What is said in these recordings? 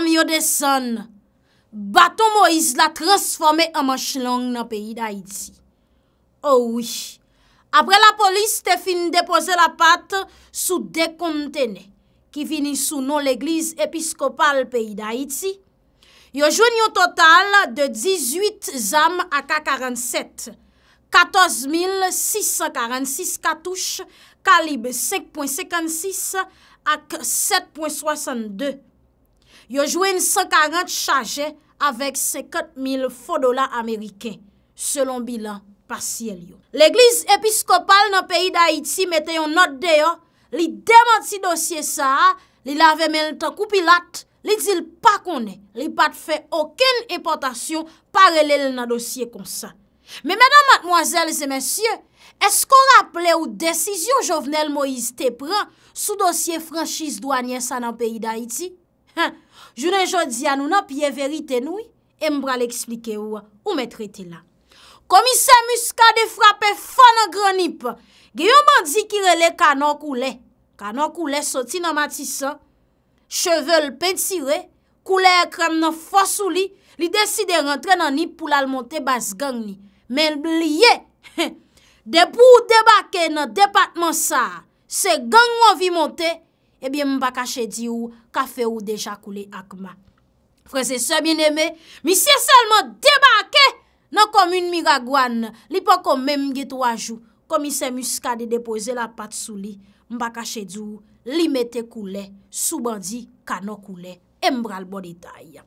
Mwen yon desan, baton Moïse la transforme an mwen chlang nan peyi da iti. Ou oh wish, apre la polis te fin depose la pat sou de kontene ki fini sou non l'eglise episkopal peyi da iti, yo jwen yon total de 18 zam ak 47, 14 646 katouche kalib 5.56 ak 7.62 katouche. yojwen 140 chaje avèk 50.000 fondola Ameriken, selon bilan pasiyel yo. L'Eglise Episkopal nan peyi d'Haïti mette yon not deyo, li demanti dosye sa, li lave men tan koupilat, li dil pa konen, li pat fè oken importasyon paralel nan dosye konsan. Me menan matmoazèl zè mensyè, eskou rapple ou desisyon Jovenel Moïse Tepran sou dosye franschise douanye sa nan peyi d'Haïti? Jounen jodi anou nan piye veriten ou, e mbra le eksplike ou, ou me trete la. Komisen muska de frape fan nan granip, geyo mandi kirele kanon koule, kanon koule soti nan matisa, chevel pentire, koule ekran nan fosou li, li deside rentre nan nip pou lal monte bas gang ni. Men liye, debou debake nan departman sa, se gang wavimonte, Ebyen eh mba kache di ou, kafe ou deja koule akman. Frense se bineme, misye selman debake nan komouni mi ragwan. Li pou kon men mge to ajou, komise muska di depoze la pat sou li. Mba kache di ou, li mette koule, soubandi kano koule, embral bonita aya.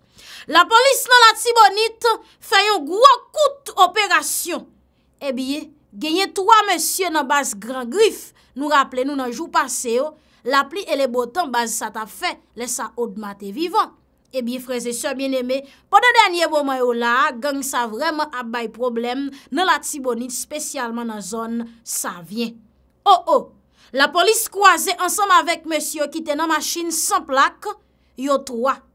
La polis nan la tibonit fè yon gwa kout operasyon. Ebyen, eh genye 3 monsye nan bas gran grif nou rapple nou nan jou pase yo. la pli e le botan baz sa ta fe, le sa odmate vivan. Ebi, freze, se bieneme, poda denye bomayou la, gang sa vreman ap bay problem, nan la tibonit spesyalman nan zon, sa vyen. Ho, ho, la polis kwa ze ansam avek mesyo ki te nan masin san plak, yo troa.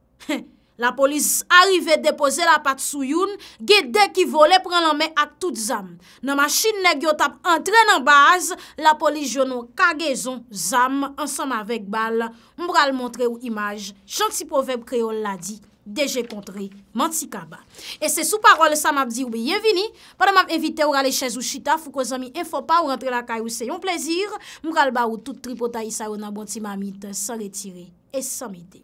La polis arrive depose la pat sou youn, ge dekivole pren lanme ak tout zan. Nan ma chine ne gyo tap entren nan baz, la polis jounon kagezon zan ansan ma vek bal. Mbral montre ou imaj, chant si proverb kreol la di, deje kontre, manti kaba. E se sou parol sa map di ou beyevini, padan map evite ou rale chen zou chita, fou ko zan mi enfo pa ou rentre la kay ou se yon plezir, mbral ba ou tout tripota isa ou nan bonti mamit, san retire et san mide.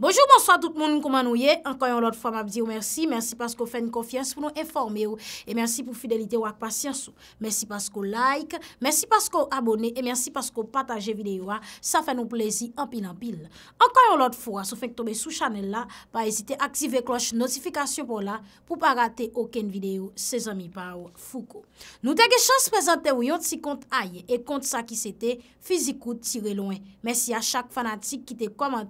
Bonjou monswa tout moun nou kouman nou ye. Ankoyon lot fwa mab diyo mersi. Mersi paskou fè n konfians pou nou informe yo. E mersi pou fidelite wak pasyansou. Mersi paskou like. Mersi paskou abone. E mersi paskou pataje videyo wa. Sa fè nou plezi apinapil. Ankoyon lot fwa sou fèk tobe sou chanel la. Pa esite aktive kloche notifikasyon pou la. Pou pa rate oken videyo se zami pa wafoukou. Nou tege chans prezante ou yon ti kont aye. E kont sa ki se te fizikou tire loin. Mersi a chak fanatik ki te kom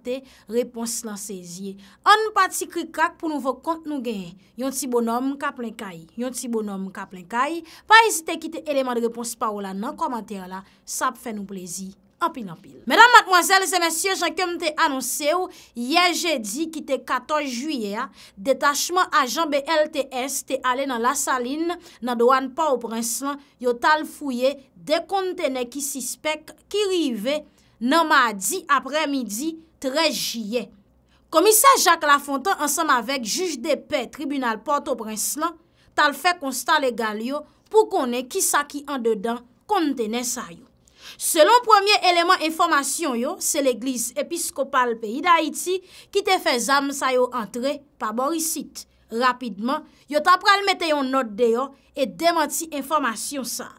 nan seziye. An pati krikak pou nouvo kont nou genye. Yon ti bonom ka plenkaye. Yon ti bonom ka plenkaye. Pa esite kite eleman de repons pa ou la nan komater la. Sa ap fè nou plezi. Ampil ampil. Mèdam matmoazèl, zè mèsyè, jankèm te anonse ou ye jèdi kite 14 juyè detachman ajan be LTS te ale nan la saline nan doan pa ou prensman yo tal fouye de kontene ki sispek ki rive nan madi apre midi 13 juyè. Komissar Jacques Lafontan, ansam avek juj de pe tribunal Porto-Brenslan, tal fe konsta legal yo pou konen ki sa ki an dedan kontene sa yo. Selon premier eleman informasyon yo, se l'Eglise Episkopal pe idayiti ki te fe zam sa yo antre pa borisit. Rapidman, yo tap pral meteyon not deyo e demanti informasyon sa.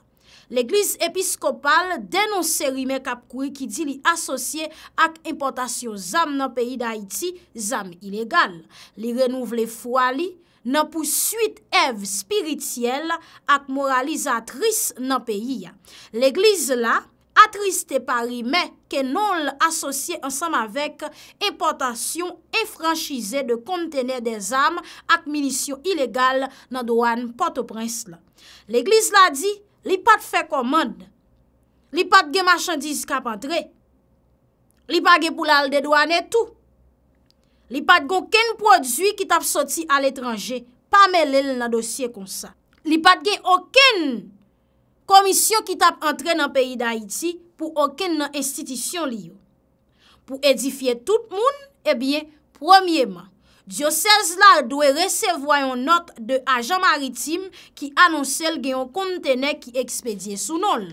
L'Eglise Episkopal denonserime kapkoui ki di li asosye ak importasyon zam nan peyi d'Haïti zam inegal. Li renouv le fwa li nan pou suite ev spirityel ak moralizatris nan peyi. L'Eglise la atristepari me ke non l'asosye ansam avek importasyon enfranchise de kontene de zam ak milisyon inegal nan doan Port-au-Prince la. L'Eglise la di... Li pat fè komand, li pat gen marchandise kap antre, li pat gen pou lal de douan etou, li pat gen okèn prodwi ki tap soti al etranje, pa me lèl nan dosye konsa. Li pat gen okèn komisyon ki tap antre nan peyi d'Haïti pou okèn nan institisyon li yo. Pou edifiye tout moun, ebyen, promyèman, Diyosez la dwe resevwa yon not de ajan maritim ki anonsel genyon kontene ki ekspedye sou nol.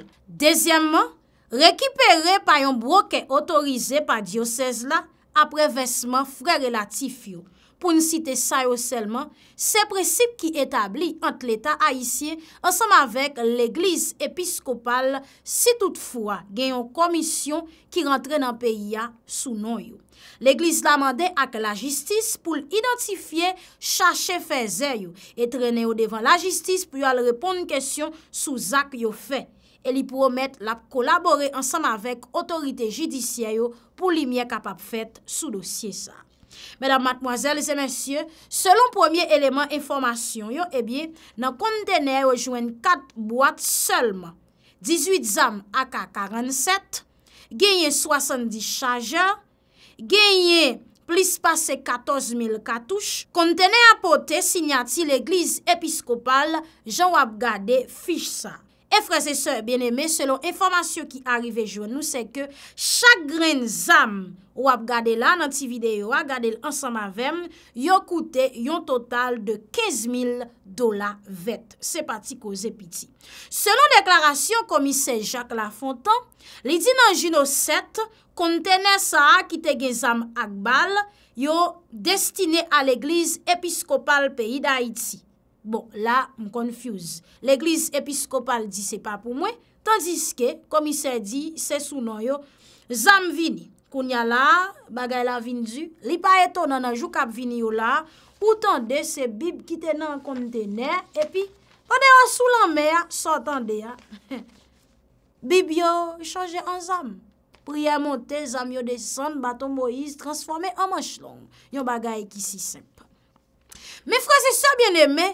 Dezyemman, rekipere pa yon broke otorize pa diyosez la aprevesman fre relatif yo. Poun site sa yo selman, se presip ki etabli ant leta a isye ansam avek legliz episkopal si toutfwa genyon komisyon ki rentre nan peyi ya sou nol yo. L'Eglise l'amande ak la jistis pou l'identifiye chachefe ze yo et trene yo devan la jistis pou yo al repon n'kesyon sou zak yo fe. El li promet la kolabore ansan avèk otorite jidisiye yo pou li miye kapap fèt sou dosye sa. Mèdame, matmoazèles et mèsyè, selon premier élément informasyon yo, eh nan kondene yo jwen 4 boate selman. 18 zame ak a 47, genye 70 chajeur, genye plis pase 14.000 katouche, kontene apote sinyati l'Eglise Episkopal Jean-Abgade Fichesan. Efreze se, ben eme, selon informasyon ki arive jo nou, se ke chak gren zam wap gade la nan ti videyo, wap gade l ansan mavem, yo koute yon total de 15 000 dola vet. Se pati ko zepiti. Selon deklarasyon komise Jacques Lafontan, lidi nan jino 7 kontene sa akite gen zam akbal yo destine al eglise episkopal peyi da iti. Bon, la, m konfuse. L'Eglise Episkopal di se pa pou mwen, tandis ke, komi se di, se sou nan yo, zam vini. Koun ya la, bagay la vini du, li pa eto nan a jou kap vini yo la, pou tande se bib ki tenan kon te ner, epi, ane an sou lan me, sa tande ya. Bib yo, chanje an zam. Priya monte, zam yo desan, baton boiz, transforme an manch long. Yon bagay ki si sempan. Me frase sa bien eme,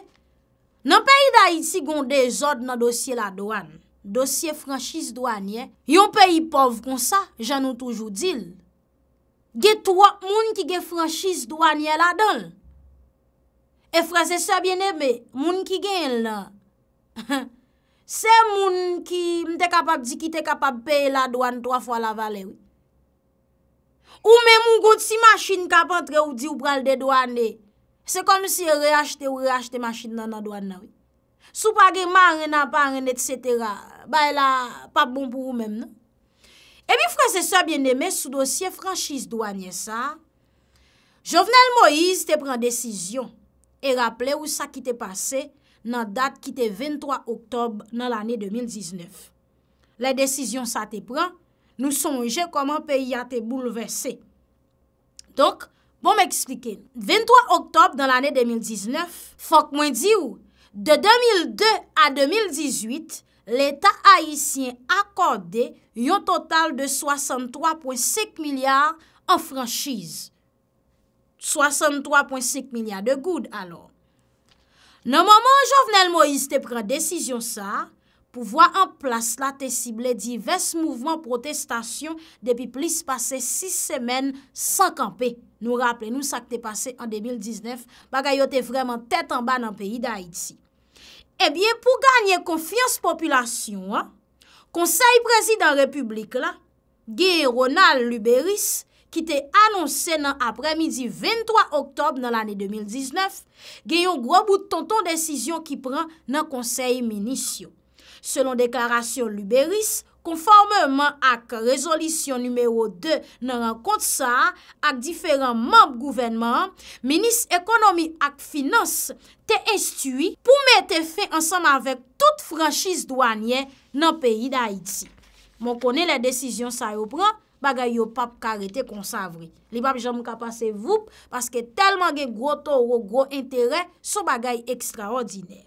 Nan peyi da iti gonde zod nan dosye la doan, dosye franschise doanye, yon peyi pov kon sa, jan nou toujou dil. Ge twak moun ki ge franschise doanye la don. E fransese bien ebe, moun ki gen la. Se moun ki mte kapab di ki te kapab peye la doan toafwa la vale. Ou men moun gote si masin kapantre ou di ou pral de doanye. Se konm si reachete ou reachete masjid nan nan douan nan. Sou pagi man renan, pa renan, et setera. Bay la, pa bon pou ou men. Non? E mi franse sa bien eme, sou dosye franchise douan nye sa. Jovenel Moïse te pren desisyon. E rappele ou sa ki te pase nan dat ki te 23 oktob nan l'anye 2019. Le desisyon sa te pren, nou sonje koman pe ya te boulevesse. Donk, Bon m'ekslike, 23 oktob dan l'anè 2019, fok mwen di ou, de 2002 a 2018, l'état haïsien akorde yon total de 63,5 milyard en franjise. 63,5 milyard de goud alò. Nan mouman, Jovenel Moïse te pren desisyon sa... pou vwa an plas la te sible divers mouvman protestasyon depi plis pase 6 semen san kampe. Nou rappele nou sa ke te pase an 2019, baga yo te vreman tet an ban an peyi da Haiti. Ebyen pou ganyen konfians populasyon, konsey prezident republik la, ge Ronald Luberis ki te anonsen nan apre midi 23 oktob nan l ane 2019, ge yon grob ou tonton desisyon ki pran nan konsey minisyon. Selon deklarasyon l'Uberis, konformeman ak rezolisyon numero 2 nan rang kont sa ak diferan map gouvenman, Minis Ekonomi ak Finans te estui pou me te fe ansanm avek tout franschise douanye nan peyi da Haiti. Mon kone le desisyon sa yo pran, bagay yo pap karete konsavri. Li babi jan mou ka pase voup, paske telman gen gro toro, gro interen, sou bagay ekstraordiner.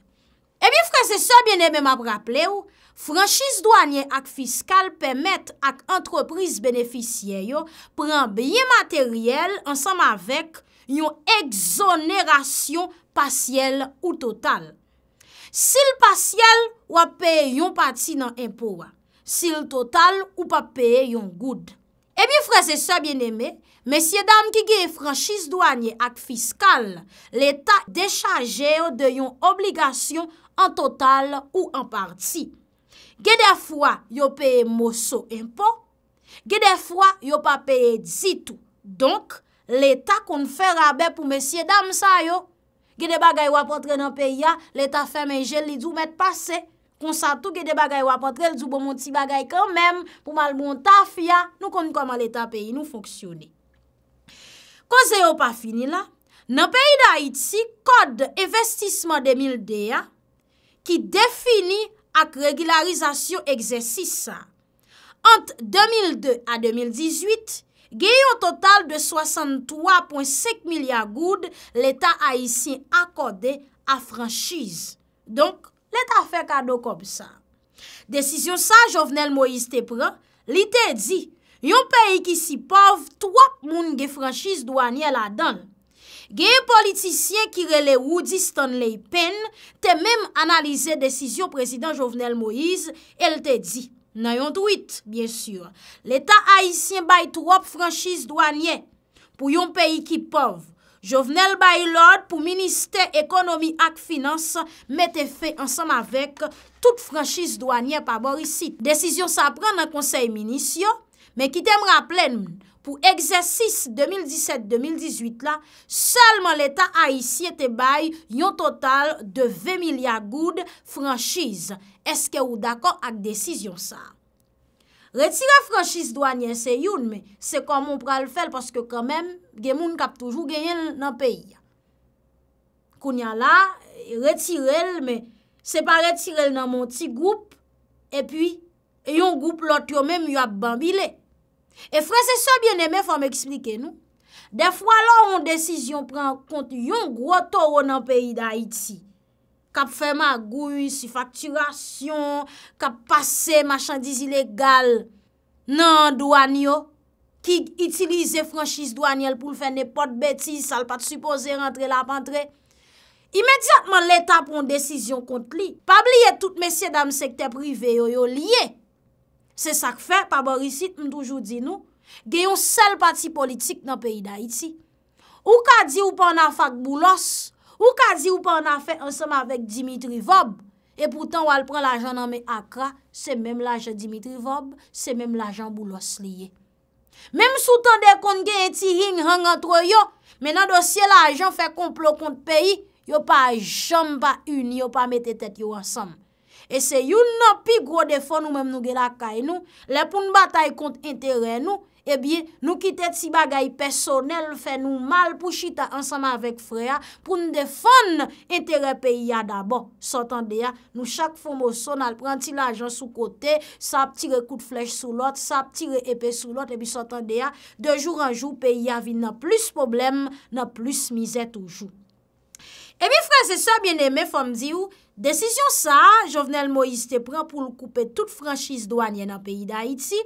Ebi fra se so bieneme m ap rapple ou, franjise douanye ak fiskal pemet ak antropriz beneficye yo pran biye materyel ansam avek yon exoneration pasyel ou total. Sil pasyel, wap peye yon pati nan impoua. Sil total, wap peye yon goud. Ebi eh fra se so bieneme, mesye dam ki ge franjise douanye ak fiskal, l'eta dechaje yo de yon obligasyon an total ou an parti. Gede fwa yo peye moso impo, gede fwa yo pa peye zitu. Donk, l'Etat kon fè rabe pou mesye dam sa yo. Gede bagay wapotre nan peya, l'Etat fè menjel li djou met pase. Konsatu gede bagay wapotre, l djou bon moun ti bagay kanmem, pou mal moun taf ya, nou kon konman l'Etat peyi nou foksyone. Koze yo pa fini la? Nan peyi da iti, kod investisman 2002 ya, ki defini ak regularizasyon egzesis sa. Ant 2002 a 2018, geyi yo total de 63.5 milyar goud l'Etat Haitien akode a franjiz. Donk, l'Etat fe kado kom sa. Desisyon sa, Jovenel Moïse Tepra, li te di, yon peyi ki si pov, 3 moun ge franjiz douanye la danl. Gen politisyen ki rele wou di ston ley pen, te menm analize desisyon prezident Jovenel Moïse, el te di, nan yon tweet, bien sur. L'Etat haisyen bayi trop franschise douanye pou yon peyi ki pov. Jovenel bayi lòd pou minister ekonomi ak finans mette fe ansam avek tout franschise douanye pa bor isi. Desisyon sa pran nan konsey minisyon, men ki te m raplen mn. pou egzesis 2017-2018 la, salman l'Etat a isi ete bay yon total de 20 milyard goud franchise. Eske ou d'akon ak desisyon sa? Retire franchise douan yon se yon, se kon moun pral fel, paske kon men, gen moun kap toujou gen yon nan peyi. Koun yon la, retirel, se pa retirel nan moun ti goup, e pi, yon goup lot yo men mou ap bambile. E fre se so byen eme fwa m eksplike nou, defwa la on desisyon pren kont yon gro toro nan peyi da Haiti, kap fè ma gouy, si fakturasyon, kap pase machandiz ilegal nan douan yo, ki itilize franchise douan yel pou l fè ne pot beti, sal pat supose rentre la pantre. Imediatman leta pon desisyon kont li, pa bliye tout mesye dam sekte prive yo yo liye. Se sak fè, pa borisit, m toujou di nou, genyon sel pati politik nan peyi da iti. Ou ka di ou pa an a fak boulos, ou ka di ou pa an a fè ansem avèk Dimitri Vob, e poutan wal pran l'ajan nan mè akra, se mèm l'ajan Dimitri Vob, se mèm l'ajan boulos liye. Mèm sou tan de kon gen yon ti ring hang an tro yo, men nan dosye l'ajan fè kon plo kon peyi, yo pa jom pa uni, yo pa mette tèt yo ansem. E se yon nan pi gro defon nou menm nou gela kay nou, le pou nou batay kont interè nou, e bi nou kitet si bagay personel, fè nou mal pou chita ansanman avèk freya, pou nou defon interè peyi ya daba, sotan deya, nou chak fomo son al pranti l'ajan sou kote, sa ap tire kout flech sou lot, sa ap tire epè sou lot, e bi sotan deya, de joun an joun peyi ya vi nan plus problem, nan plus mizè toujou. E bi fre se sa bien eme fòm di ou, Desisyon sa, Jovenel Moïse te pren pou l koupe tout franschise douanye nan peyi da iti,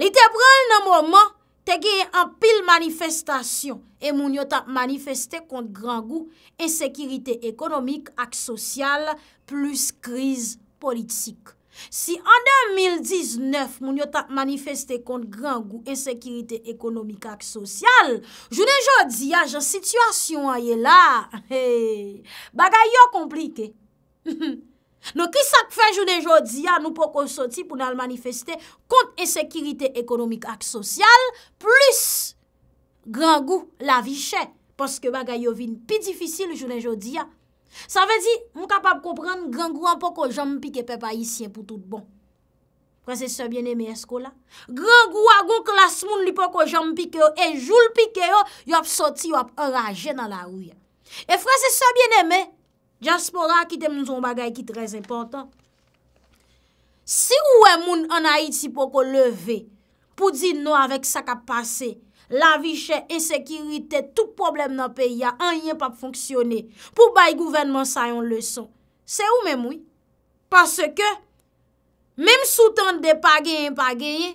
li te pren nan mouman te geye an pil manifestasyon e moun yo ta manifeste kont gran gou, ensekirite ekonomik ak sosyal plus kriz politik. Si an 2019 moun yo ta manifeste kont gran gou, ensekirite ekonomik ak sosyal, jounen jodi a jan situasyon a ye la, bagay yo komplike. Nou ki sak fe jounen jodi ya Nou pou kon soti pou nan manifeste Kont e sekirite ekonomik ak sosyal Plus Gran gou la vi chè Paske baga yo vin pi difisi Jounen jodi ya Sa ve di mou kapap komprende Gran gou an pou kon jom pike pe pa isyen pou tout bon Fransese so bien eme esko la Gran gou agon klas moun Li pou kon jom pike yo E joul pike yo Yop soti yop oraje nan la ouye E fransese so bien eme Jaspora ki tem nou zon bagay ki trez impotant. Si ou e moun anayiti pou ko leve, pou di nou avek sa ka pase, la vi che, e sekirite, tout problem nan peya, anye pap fonksyone, pou bay gouvenman sa yon leson. Se ou men moui? Pase ke, mem sou tan de pageye yon pageye,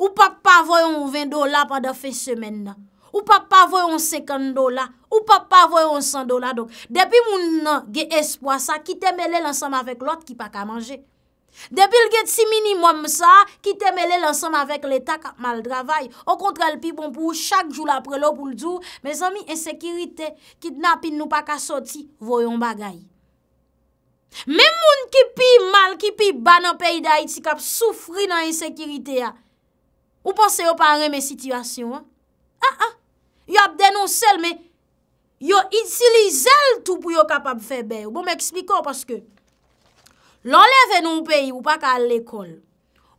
ou pap pa voyon 20 dola pa da fe semen nan, ou pap pa voyon 50 dola, Ou pa pa voyon 100 do la do. Depi moun nan ge espoa sa, ki te mele lansam avèk lot ki pa ka manje. Depi lge ti minimum sa, ki te mele lansam avèk l'Etat kap mal dravay. Ou kontral pi bon pou ou, chak joul apre lop ou l'dou, me zami, ensekirite, kit napin nou pa ka soti, voyon bagay. Men moun ki pi mal, ki pi ban an pey da iti, kap soufri nan ensekirite ya. Ou pan se yo pan reme sityasyon? Ha ah, ah. ha, yo ap denon sel me, Yo itilize l tou pou yo kapab febe ou. Bon me ekspliko paske, l enleve nou peyi ou pak al lekol,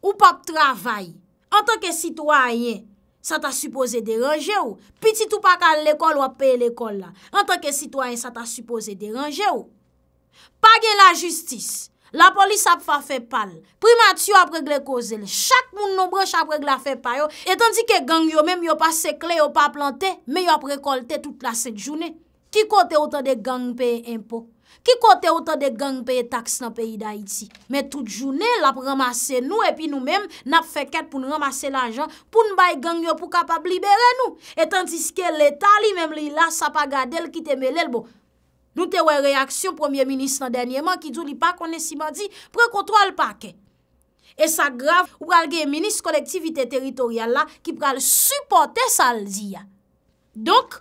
ou pak travay, an tanke sitwanyen, sa ta suppose deranje ou. Pitit ou pak al lekol, wap pey lekol la. An tanke sitwanyen, sa ta suppose deranje ou. Page la justis. La polis ap fa fe pal, prima tsyo ap regle kozel, chak moun nou broche ap regle fe payo, etan ti ke gang yo menm yo pa sekle yo pa plante, men yo ap rekolte tout la set jounen. Ki kote otan de gang peye impo, ki kote otan de gang peye taks nan peyi da iti, men tout jounen l ap ramase nou epi nou menm nap fe ket pou nou ramase l anjan pou nou bay gang yo pou kapap libere nou. Etan ti seke leta li menm li la sa pa gade l kite melel bo. Nou te wè reaksyon Premier Ministre nan dènyèman ki djou li pa kone siman di prekontrol pa ke. E sa grav, wè al gen Ministre kolektivite teritorial la ki pral supporte sal di ya. Donk,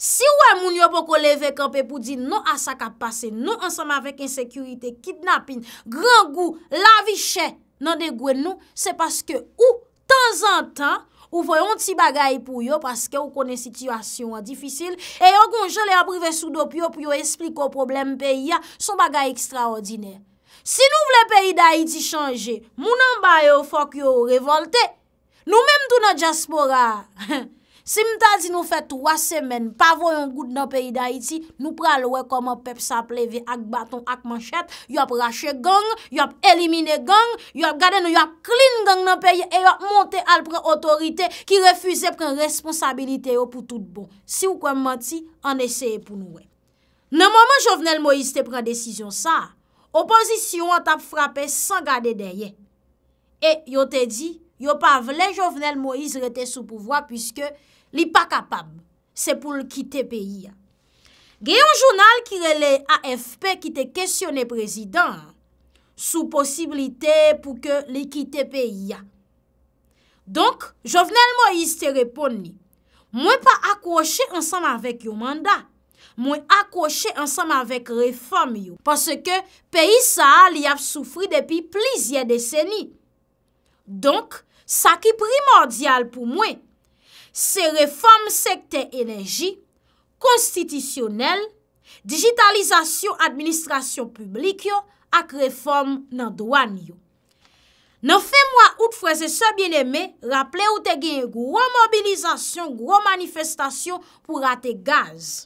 si wè moun yo poko leve kampè pou di nou asaka pase, nou ansama vek insekurite, kidnapin, grangou, lavichè nan de gwen nou, se paske ou tan zan tan, Ou fo yon ti bagay pou yo, paske ou konen situasyon an difisil, e yon konjole aprive sou dopyo pou yo espliko problem peyi ya, sou bagay ekstraordinè. Si nou vle peyi da iti chanje, mounan baye ou fok yo revolte. Nou menm tou nan diaspora. Si mta di nou fe 3 semen, pa voyon gout nan peyi da iti, nou pralwe koman pep sa pleve ak baton ak manchet, yop rache gang, yop elimine gang, yop gade nou yop klini gang nan peyi, e yop monte al pre otorite ki refuze pren responsabilite yo pou tout bon. Si ou kwen manti, an eseye pou nou we. Nan mwaman Jovenel Moïse te pren desisyon sa, opozisyon an tap frape san gade deye. E yo te di, yo pa vle Jovenel Moïse rete sou pouvoi pwiske Li pa kapab, se pou l'kite peyi ya. Geyon jounal ki rele AFP ki te kestyone prezident, sou posibilite pou ke li kite peyi ya. Donk, jovenel Moïse te repon ni, mwen pa akwoshe ansam avèk yo manda, mwen akwoshe ansam avèk reform yo, parce ke peyi sa li ap soufri depi plizye deseni. Donk, sa ki primordial pou mwen, Se reforme sekte enerji, konstitisyonel, digitalizasyon administrasyon publik yo ak reform nan doan yo. Nan fe mwa out freze se bieneme, rapple ou te genye gwo mobilizasyon, gwo manifestasyon pou rate gaz.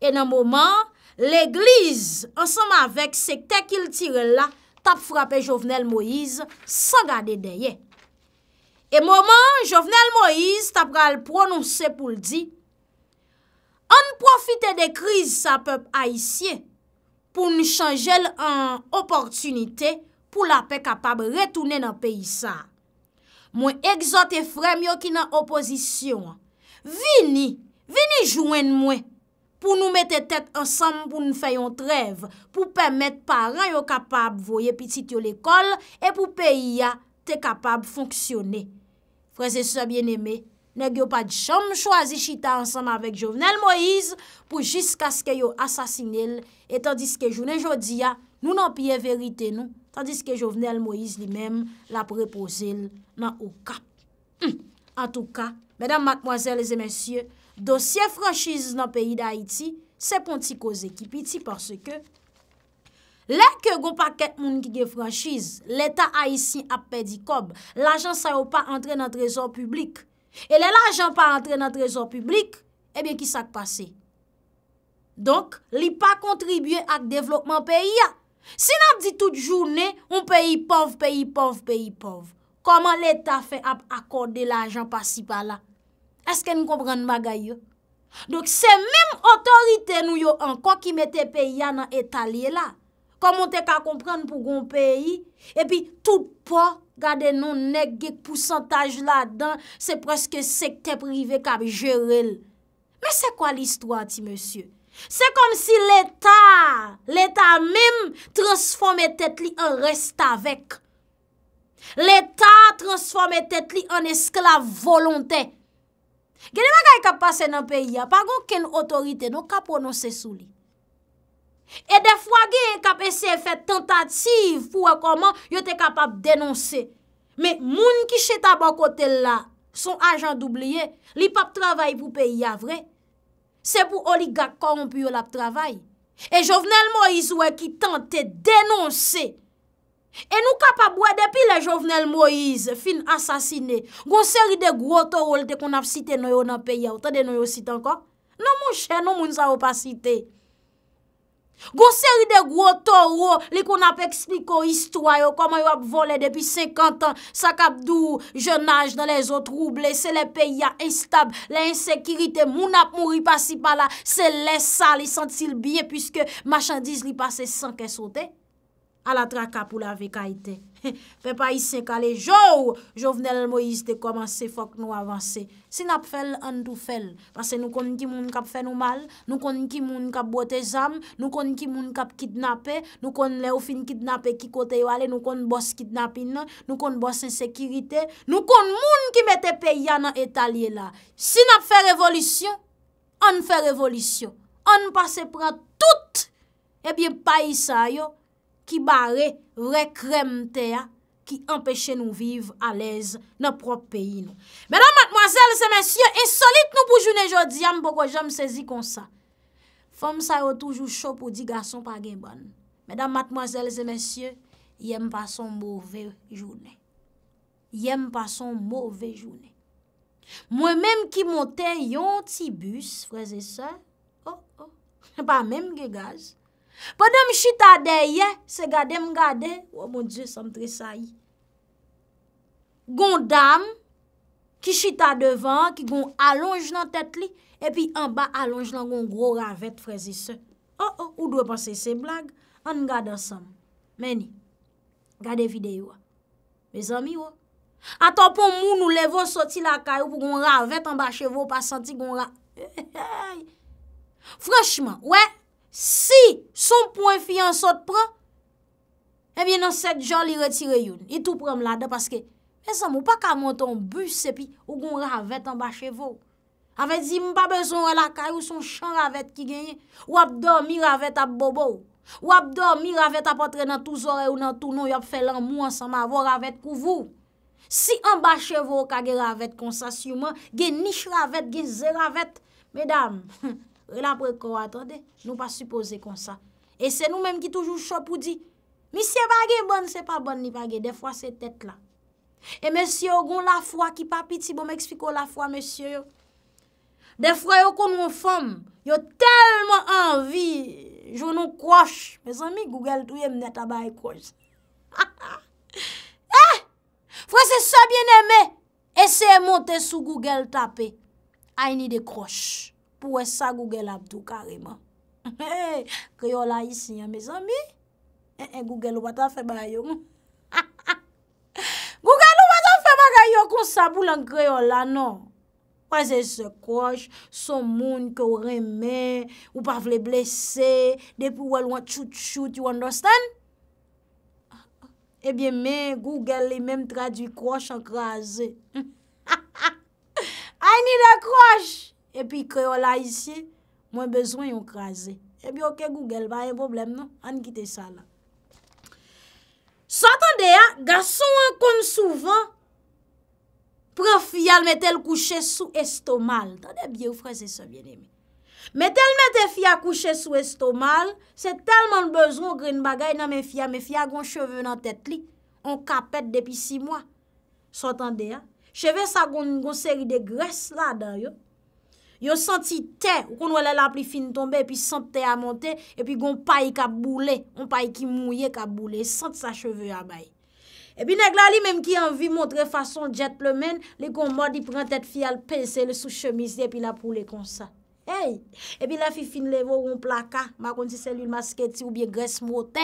E nan mouman, l'egliz ansama vek sekte kil tire la tap frape jovenel Moïse sa gade deye. E moman, Jovenel Moïse tapra al prononse pou l di, an profite de kriz sa pep a isye pou nou chanjel an oportunite pou la pe kapab retoune nan pe isa. Mwen egzote fremyo ki nan opozisyon. Vini, vini jwen mwen pou nou mette tet ansam pou nou fayon trev, pou pemet paran yo kapab voye pitit yo lekol e pou pe iya te kapab fonksyone. Prezese bien eme, ne gyo pa di chanm chwazi chita ansanman vek Jovenel Moïse pou jiska ske yo asasinil. E tandis ke jounen jodi ya, nou nan piye verite nou, tandis ke Jovenel Moïse li men la preposil nan ou ka. En tou ka, bedan makmoazel e zemensye, dosye franshiz nan peyi da Haiti se pon ti koze ki piti parce ke Lè ke goun pa ket moun ki ge franjiz, l'Etat a yi sin ap pedi kob, l'ajan sa yo pa entre nan trezor publik. E lè l'ajan pa entre nan trezor publik, ebyen eh ki sak pase. Donk, li pa kontribuye ak devlopman peyi ya. Sin ap di tout jounen, ou peyi pov, peyi pov, peyi pov. Koman l'Etat fe ap akorde l'ajan pasi pala? Eske nou kompran magay yo? Donk, se menm otorite nou yo anko ki mette peyi ya nan etalye la. komon te ka komprende pou goun peyi, epi tou pa gade nou neggek pousantaj la dan, se preske sekte prive ka bi jere l. Me se kwa l istwa ti, monsye? Se kom si l etat, l etat mim, transforme tet li an resta vek. L etat transforme tet li an eskla volonte. Gede man kaye ka pase nan peyi, pa goun ken otorite nou ka prononse sou li. E defwa gen kap ese efet tentative pou a koman yo te kapap denonse. Me moun ki cheta ba kote la, son ajan doubliye, li pap travay pou pe ya vre. Se pou oligak koron pi yo la travay. E jovenel Moise wè ki tante denonse. E nou kapap wè depi le jovenel Moise fin asasine. Gon seri de groto wòl de kon ap site nou yo nan pe ya wote de nou yo site anka. Non moun chè, non moun sa wop ap site. Gon seri de gwo toro, li kon ap ekspliko histwa yo, koman yo ap vole depi 50 an, sa kap dou, je nage dan le zo trouble, se le peya instab, le insekirite, moun ap mou ripasi pala, se lesa li sentil biye, pwiske machandise li pase sanke sote. a la traka pou la veka ite. Pe pa yise ka le jou, jo vnen el Moïse de komanse fok nou avanse. Si nap fel, an tou fel. Pase nou kon ki moun kap fenou mal, nou kon ki moun kap bote zam, nou kon ki moun kap kidnapè, nou kon le ou fin kidnapè ki kote yo ale, nou kon bos kidnapin nan, nou kon bos ensekiritè, nou kon moun ki mette pe ya nan etalye la. Si nap fel revolisyon, an fel revolisyon. An pase pra tout, ebyen pa yisa yo, ki bare re krem teya, ki empèche nou viv alèz nou prop peyi nou. Mèdam matmoazèl, se mèsyè, insolite nou pou jounè jò diyam, pokwa jò m sèzi kon sa. Fòm sa yo toujou chò pou di gason pa gen ban. Mèdam matmoazèl, se mèsyè, yèm pa son mouvè jounè. Yèm pa son mouvè jounè. Mwen mèm ki montè yon ti bus, prezè sa, pa mèm ge gaz, Padèm oh, chita deye, se gade m gade, wè mon die, sam tre sa yi. Gon dam, ki chita devan, ki gon alonj nan tèt li, epi an ba alonj nan gon gro ravèt frezi se. O, o, ou dwe panse se blag, an m gade ansam. Meni, gade vide yi wè. Me zami wè. Atan pon moun nou levon soti la kayo pou gon ravèt an ba chevo pa santi gon ra... Franchman, wè, Si son poen fiyan sot pran, ebyen eh nan set jan li retire yon, itou pran mladan paske, e zan mou pa ka montan bus epi, ou gon ravet anba chevo. Avet zi mpa bezon wè la kay ou son chan ravet ki genye, wap do mi ravet ap bobo, wap do mi ravet ap atre nan tou zore ou nan tou nou, yop felan mou ansan ma avon ravet kou vou. Si anba chevo kage ravet konsasyouman, gen nish ravet, gen zè ravet, medam, hmpf, E la preko, atande, j nou pa suppose kon sa. E se nou menm ki toujou chop ou di, misye vage bon, se pa bon ni vage, defwa se tet la. E mesye yo kon la fwa ki papiti, bon m'ekspliko la fwa mesye yo. Defwa yo kon nou fom, yo telman anvi, joun nou kroj, mes ami, Google touye mneta ba e kroj. Fwa se se bien eme, eseye monte sou Google tape, ay ni de kroj. pou wè sa Google abdou kareman. Hey, kreola yi sin ya mezan mi, e, eh, e, eh, Google wata febaryo. Google wata febaryo kon sabou lan kreola, no. Wè zè se kroj, son moun koremen, w pa vle blese, depi wè lwen chout chout, you understand? Ebyen eh men, Google li men tradwi kroj akraze. I need a kroj! Epi kre o la isye, mwen bezwen yon kreze. Epi ok Google, ba yon problem nou, an gite sa la. S'atande ya, gason an kon souvan, pre fiyal metel kouche sou estomal. Tande biye ou frese se vye ne mi. Metel metel fiyal kouche sou estomal, se telman bezwen o gren bagay nan men fiyal. Men fiyal goun cheve nan tet li, an kapet depi si mwa. S'atande ya. Cheve sa goun goun seri de gres la da yo. Yo senti te, ou kon wale la pli fin tombe, epi senti te a monte, epi gon paye ka boule, on paye ki mouye ka boule, senti sa cheve a baye. Epi neg la li menm ki anvi montre fason, djetplemen, li kon mwadi pren tet fi al pese, le sou chemise, epi la poule kon sa. Hey! Epi la fi fin levou, on plaka, makon ti selul masketi, ou biye gres mwote,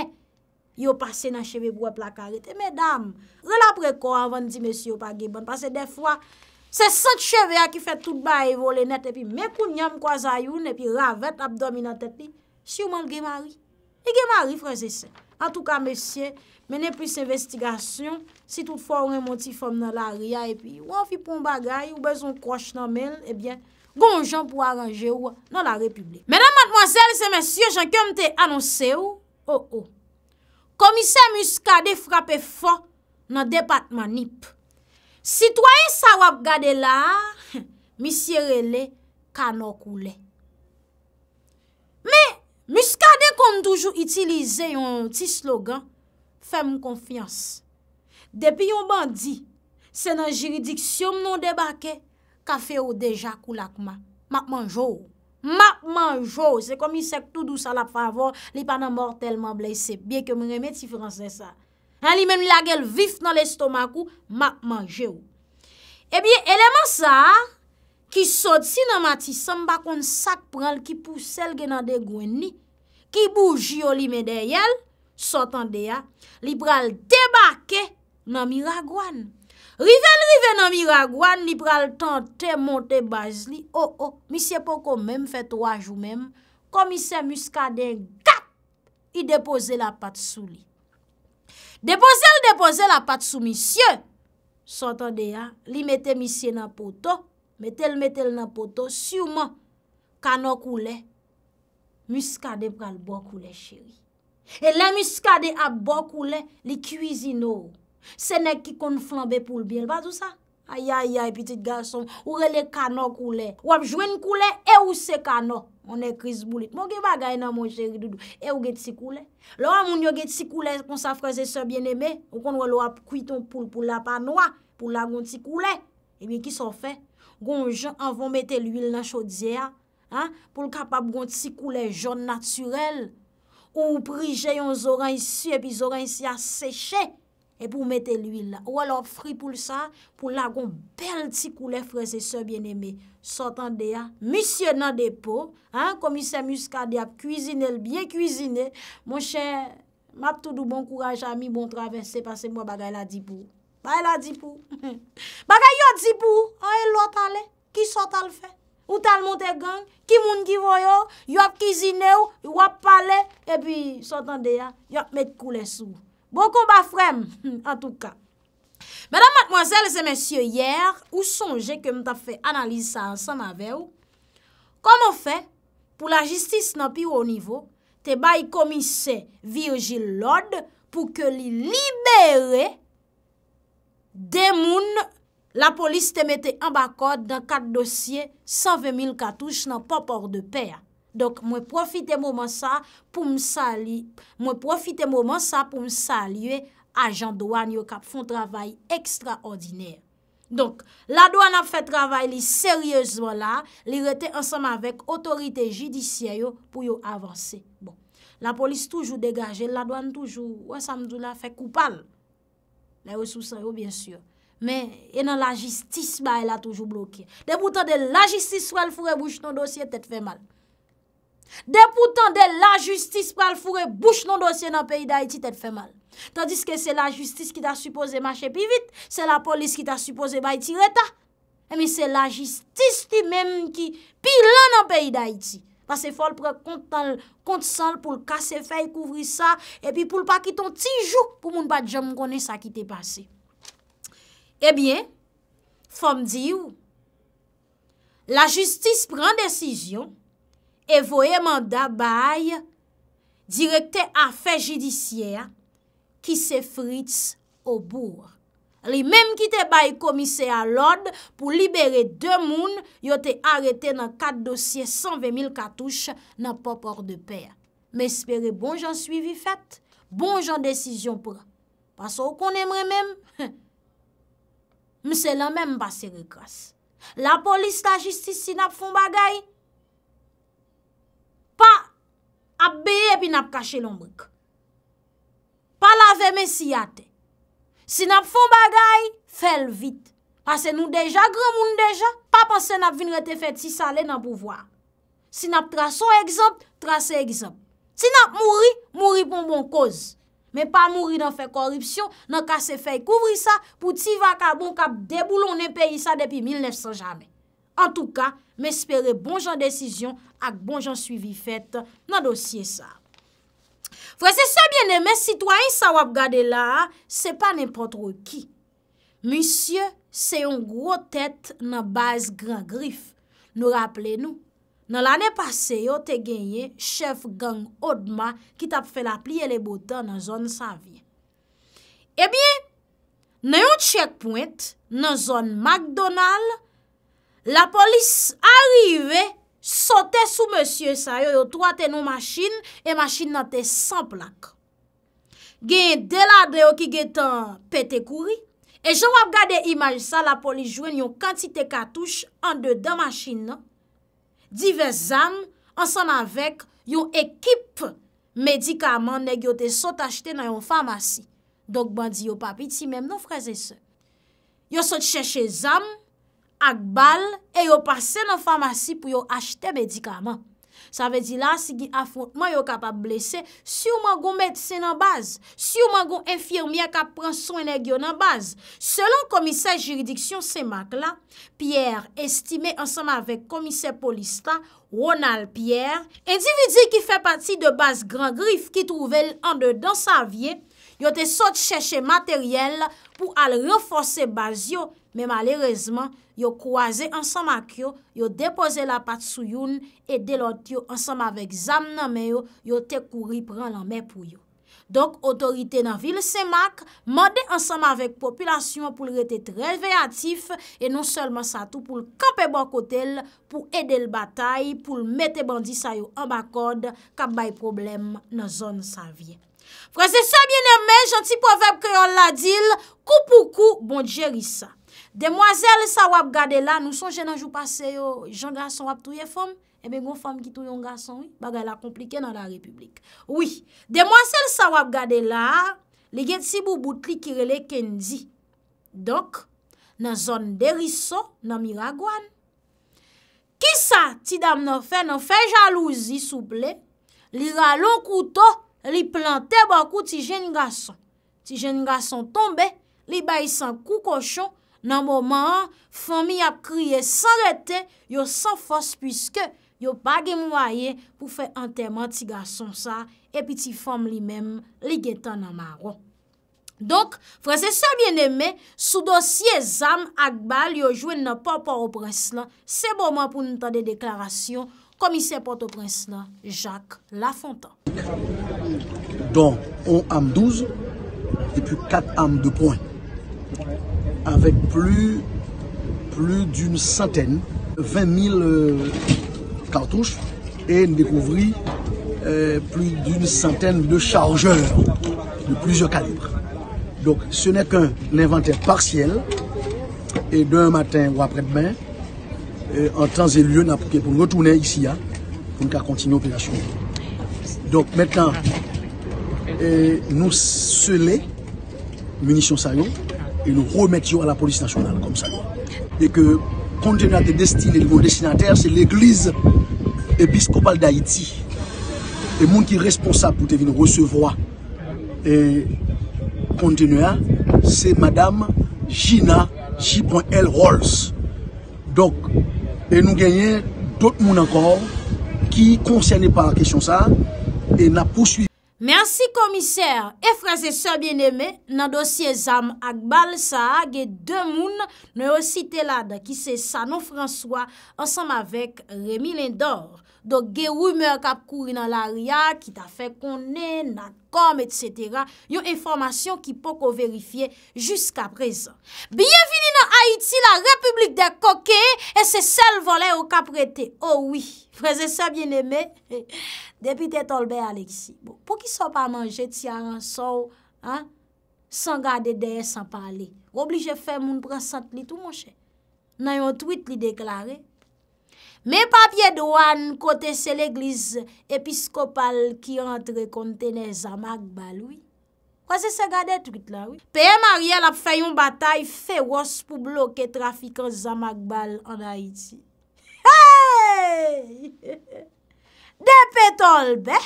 yo pase nan cheve gwe plaka rete. Medam, re la preko avan di mesi yo pagibon, pase defwa, Se sot cheve a ki fet tout ba evole net epi me pou nyam kwa zayoun epi ravet abdomi nan tepi, si ou man gemari. E gemari freze se. An tou ka mesye, menen plis investigasyon, si tout fwa ou remoti fwam nan la ria epi, ou an fi pou m bagay, ou bezon kwa ch nan men, ebyen, eh gonjan pou aranje ou nan la republik. Menan matmoazel se mesye, jenke mte anonse ou, o oh, o, oh. komise muska defrape fwa nan depatman nip. Sitwayen sa wap gade la, mi sirele kanok ou le. Me, mi skade kon toujou itilize yon ti slogan, fe mou konfians. Depi yon bandi, se nan jiridiksyon mnon debake, kafe ou deja kou lakman. Makmanjou, makmanjou, se komi sek tou dou sa la favo, li panan mortelman ble, se bien ke mreme ti franse sa. Nan li men li la gel vif nan l'estomak ou, ma manje ou. Ebyen, eh eleman sa, ki sot si nan mati, san bakon sak pran l ki pou sel gen nan de gwen ni, ki bouji ou li men de yel, sot an de ya, li pral debake nan mi ragwan. Riven, riven nan mi ragwan, li pral tante monte baz li, o, oh, o, oh, mi se po kon men, fe to a jou men, komi se muska den, kap, i depose la pat sou li. Depose l depose la pat sou mi sye. Sotan de ya, li mette mi sye nan poto, mette l mette l nan poto, syouman, kano koule, miskade pral bo koule chewi. E le miskade ap bo koule, li kouizi nou. Senek ki kon flambe pou l bien, ba tout sa? Ayayayay, pitit gason, ou re le kano koule, ou ap jwen koule, e ou se kano? Mwen e kriz boulit, mwen ki bagay nan mwen cheri doudou, e ou gen tsi koule? Lwa mwen yo gen tsi koule kon sa freze se bieneme, ou kon wè lwa kuiton pou la panwa, pou la eh gon tsi koule. E mi ki son fe? Gon jen avon mette l'uil nan chodzea, pou l'kapap gon tsi koule jen naturel, ou prije yon zoran isi e pi zoran isi a seche. E pou mette l'huil la. Ou alop fri pou l'sa, pou l'akon bel ti koule freze se bien eme. Sotan de ya, misye nan depo, komise muska de ya, kouzine l'byen kouzine. Mon chè, map tout dou bon kouranj a mi, bon travense, se passe mwa bagay la dipou. Bagay la dipou. Bagay yo dipou, a e lo talen, ki sotan l'fe. Ou tal monten gang, ki moun ki voyo, yo kouzine ou, yo ap pale, e pi sotan de ya, yo ap mette koule sou. Bon kon ba frem, an tou ka. Madame, mademoiselles et messieurs, yèr, ou son jè ke m ta fè analise sa an san ma vè ou, kon mo fè, pou la jistis nan pi ou o nivou, te bay komise Virgil Lodd pou ke li libere de moun la polis te mette an bakot dan kat dosye 1204 nan popor de pè ya. Donk mwen profite mouman sa pou msalye ajan douan yo kap foun travay ekstraordiner. Donk la douan ap fè travay li seryezman la, li rete ansanman vek otorite jidisyen yo pou yo avanse. Bon, la polis toujou degaje, la douan toujou, wè sa mdou la fè koupal. La yo sou sayo, bien syur. Men, enan la jistis ba, el a toujou blokye. De boutan de la jistis, swel fure bouche ton dosye, tèt fè mal. De pou tan de la justis pral fure bouch non dosye nan peyi da iti, te te fe mal. Tandis ke se la justis ki ta supose mache pi vit, se la polis ki ta supose ba iti reta. Emi eh se la justis ti menm ki pi lan nan peyi da iti. Pase fol pral kont sal pou l kase fey kouvri sa, epi pou l pakiton ti jouk pou moun bat jom konen sa ki te pase. Ebyen, eh fom di ou, la justis pran desisyon, E voye manda baye direkte a fe jidisyea ki se frits ou bour. Li mem ki te baye komise a lod pou libere de moun yo te arete nan kat dosye 120.000 katouche nan popor de per. Me espere bon jan suivi fèt, bon jan desizyon pou. Paso ou kon emre mem, mse lan mem ba se rekras. La polis la jistis si nap fon bagayi. ap beye pi nap kache lombrik. Pa lave men si ate. Si nap fon bagay, fel vit. Pase nou deja, gran moun deja, pa panse nap vin rete fet si sa le nan pouvoar. Si nap trason egzamp, trase egzamp. Si nap mouri, mouri pon bon koz. Men pa mouri nan fe koripsyon, nan kase fe kouvri sa, pou ti vaka bon kap deboulon ne peyi sa depi 1900 jamen. En tou ka, mè espere bon jan desisyon ak bon jan suivi fèt nan dosye sa. Fwè se se bine mè, sitwany sa wap gade la, se pa nèmpotro ki. Monsye, se yon gro tèt nan baz gran grif. Nou rappele nou, nan l'anè pase yo te genye, chef gang odma ki tap fè la pli e le botan nan zon sa vye. E eh bie, nan yon tchèk point nan zon McDonald's, la polis arive, sote sou monsye sa yo, yo twa te nou masin, e masin nan te sanplak. Gen delade yo ki gen tan pete kouri, e jan wap gade imaj sa, la polis jwen yon kantite katouche an de dan masin nan. Dive zan, an san avek, yon ekip medikaman neg yo te sote achete nan yon famasi. Dok bandi yo papi ti menm nou freze se. Yo sote cheshe zan, ak bal, e yo pase nan famasi pou yo achete medikaman. Sa ve di la, si ki afontman yo kapap blese, si yo man gon medise nan baz, si yo man gon enfirmi a kap pran soen e gyo nan baz. Selon komise juridiksyon semak la, Pierre estime ansama ve komise polista, Ronald Pierre, endividye ki fe pati de baz gran grif ki touvel an de dan sa vie, Yo te sot cheshe materyel pou al reforse baz yo, men malerezman, yo kouaze ansam ak yo, yo depoze la pat sou yon, e delot yo ansam avèk zam nan men yo, yo te kouri pran lan men pou yo. Donk, otorite nan vil semak, mwade ansam avèk populasyon pou l rete treve atif, e non selman sa tou pou l kampe bon kote l, pou ede l batay, pou l mette bandi sa yo an bakod, kap bay problem nan zon sa vyen. Prese sebyen eme, janti poveb kre yon la dil, kou pou kou, bon djerisa. Demoiselle sa wap gade la, nou son jen anjou pase yo, jan ga san wap touye fom, ebe eh goun fom ki tou yon ga san, baga la komplike nan la republik. Oui, demoiselle sa wap gade la, li gen si bou boutli kirele kenji. Donk, nan zon deriso, nan miragwan. Kisa, ti dam nan fe, nan fe jalouzi souple, li ralou koutou, li plantè bakou ti jen gason. Ti jen gason tombe, li bay san kou koshon, nan mouman, fòm y ap kriye san lete, yo san fòs pwiske, yo bagè mouwaye pou fè anterman ti gason sa, epi ti fòm li mèm li getan nan maron. Donk, fòse sa bienemè, sou dosye zam akbal yo jwen nan pòpò o prens lan, se mouman pou noutan de deklarasyon, komisè pòt o prens lan, Jacques Lafontan. dont on âmes 12 et puis 4 âmes de poing avec plus, plus d'une centaine, 20 000 euh, cartouches, et une euh, plus d'une centaine de chargeurs de plusieurs calibres. Donc ce n'est qu'un inventaire partiel, et d'un matin ou après-demain, euh, en temps et lieu, pour retourner ici, hein, pour continuer l'opération. Donk metnan, nou se le munisyon sa yon, e nou remet yo a la polis nasyonal kom sa yon. E ke kontenya te destine, le moun destinater, se l'Eglise Episkopal d'Haïti. E moun ki responsab pou te vin recevwa. E kontenya, se Madame Gina J.L.Rolls. Donk, e nou genye, d'ot moun ankor ki konsyane pa kèsyon sa, Mersi komiser, efraze se bieneme nan dosye Zam Akbal Saage Demoun nou osite la da kise Sano François ansam avek Remi Lendor. Dok gen wime kap kouri nan l'aria ki ta fe konen, nakom, etc. Yon informasyon ki pou kon verifiye jiska prezen. Bienvini nan Haiti, la Republik de Coquet, e se sel volen ou ka prete. Oh oui, preze se bieneme, depite Tolbe Alexi. Bon, po ki sou pa manje ti a ran sou, san gade deye, san pale. Oblige fe moun prasant li tou, mon chè. Nan yon tweet li deklare, Men papye doan kote se l'eglize episkopal ki antre kontene Zama Gbal, ouy. Kwa se se gade trit la, ouy. Peye Marielle ap fay yon batay feroz pou bloke trafikan Zama Gbal an Haiti. Hey! De petol be!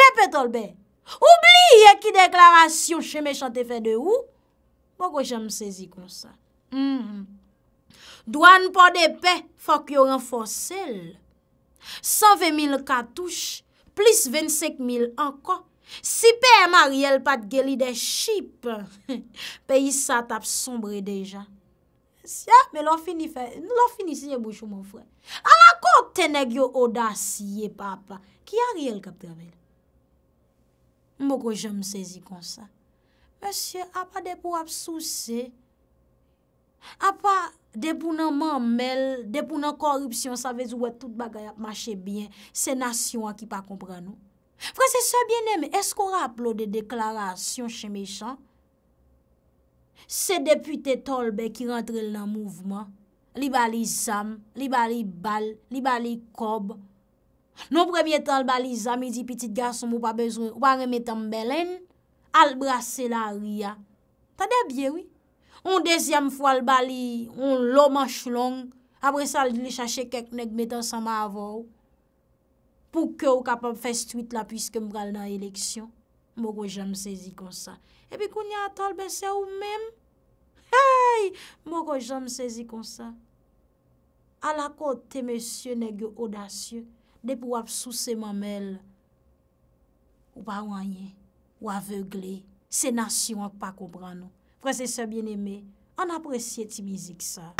De petol be! Oubliye ki deklarasyon che me chante fè de ou, mwoko jè msezi kon sa. Hmm, hmm. Douan pou de pe, fok yo renfosel. 120.000 katouche, plis 25.000 anko. Si pe ema riel pat geli de ship, pe yisa tap sombre deja. Si ya, me lò fini se nye bouchou moun frè. An lakò tenèk yo odasi ye papa, ki a riel kapèmè. Mboko jèm sezi konsa, monsye apade pou ap sousè. Apa, depou nan manmel, depou nan korupsyon, sa vez ou wè tout bagay ap mache byen, se nasyon an ki pa kompran nou. Fransè, sa byenèmè, esk ou rap lò de deklarasyon chè me chan? Se depute tolbe ki rentrel nan mouvman, li bali zam, li bali bal, li bali kob. Non premye tolba li zam, i di piti gason mou pa bezon, wè reme tan belen, albrase la ria. Ta debye wè? On dezyam fwa l bali, on loman chlong, apre sa li chache kek nek metan sa ma avou, pou ke ou kapap fè stuit la, pwiske m bral nan eleksyon, mou rejèm sezi konsa. E pi koun ya atol, bè se ou mèm, hey, mou rejèm sezi konsa. A la kote, mè sye nek yo odasyo, de pou wap sou se mamel, ou pa wanyen, ou avegle, se nasyon ak pa koubran nou. Prosesor bien eme, an apresye ti mizik sa.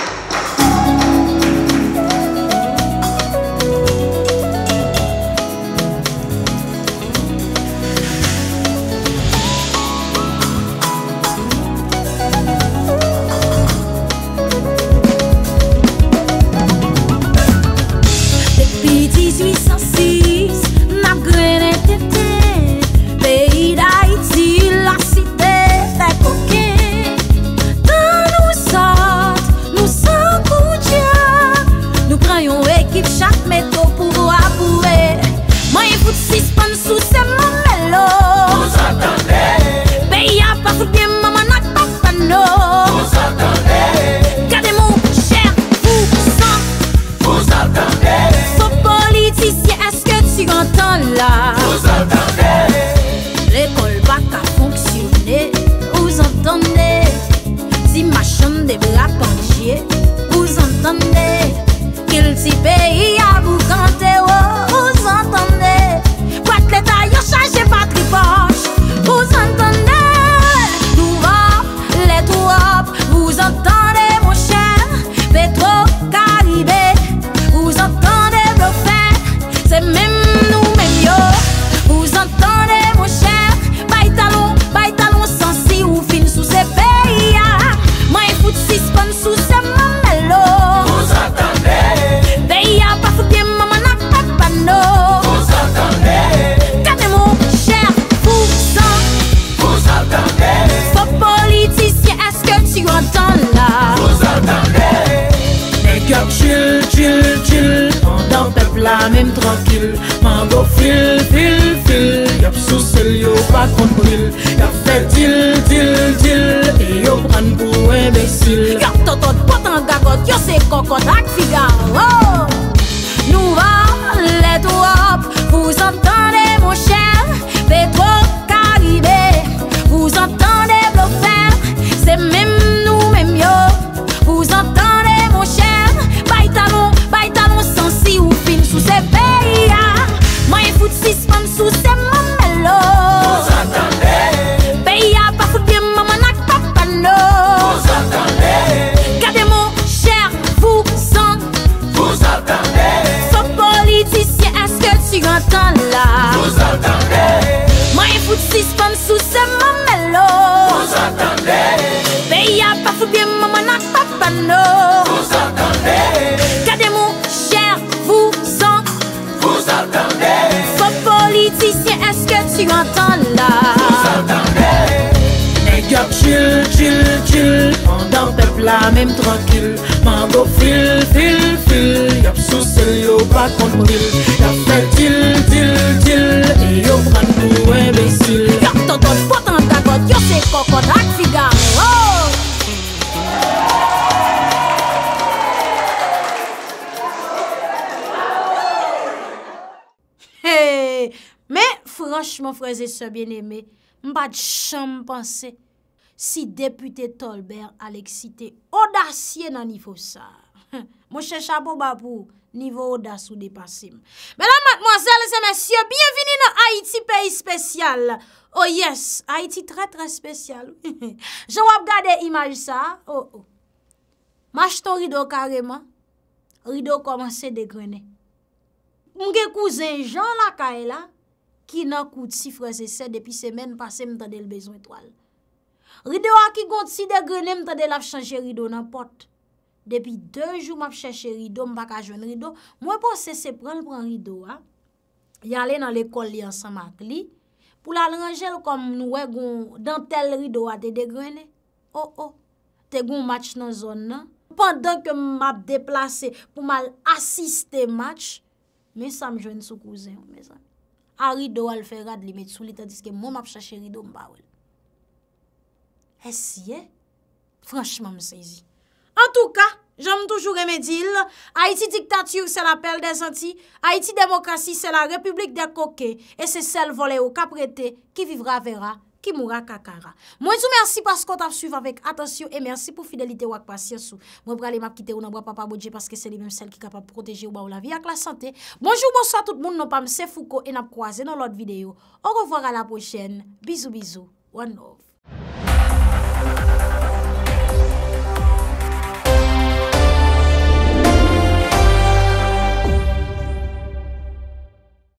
Sousantan la Sousantan la Nèk yo chil, chil, chil Ondan pep la mèm tranquil Man bo fil, fil, fil Yo sou sel yo pa kontil Yo fe til, til, til E yo pran nou embesil Yo ton ton potan gagot Yo se pokot ak figan Ho! Oh! Mpache mwen freze se bien eme, mpad chan mpense, si depute Tolbert aleksite odasye nan nifo sa. Mwen chen chapo bapou, nivou odas ou depasim. Mwen la matmoazel se mensyo, bienveni nan Haiti peyi spesyal. Oh yes, Haiti tre tre spesyal. Jowap gade imaj sa, oh oh. Mache ton rido kareman, rido komanse degrene. Mwen gen kouzen, jow la kaye la. ki nan kout sifre zese depi semen pase mta del bezon etwal. Rido a ki kont si degrene mta del ap chanje rido nan pot. Depi de jou m ap chanje rido, m baka jwen rido, mwen pou sese pren l pren rido a, yale nan le kol li ansan mak li, pou l alranjel kom nou we goun dan tel rido a te degrene. O, oh, o, oh. te goun match nan zon nan. Pendan ke m ap deplase pou mal asiste match, men sa m jwen sou kouzen ou mezan. a ridou al ferad li met sou li, tandiske moun ap chache ridou mba oul. E siye? Eh? Franchman msezi. En tou ka, j am toujou remedil, Haiti diktatiyou se la pelle de zanti, Haiti demokrasi se la republik de koke, e se sel vole ou kaprete, ki vivra vera. Kimura Kakara. Mwen sou mersi paskot ap suiv avèk. Atensyon e mersi pou fidelite wak pasyansou. Mwen pralim ap kite ou nan wap ap abodje paske se li mwen sel ki kap ap proteje ou ba ou la vi ak la sante. Mwenjou mwen so a tout moun nan pamse fuko en ap kwaze nan lot videyo. On revwara la pochen. Bizou bizou. Wano.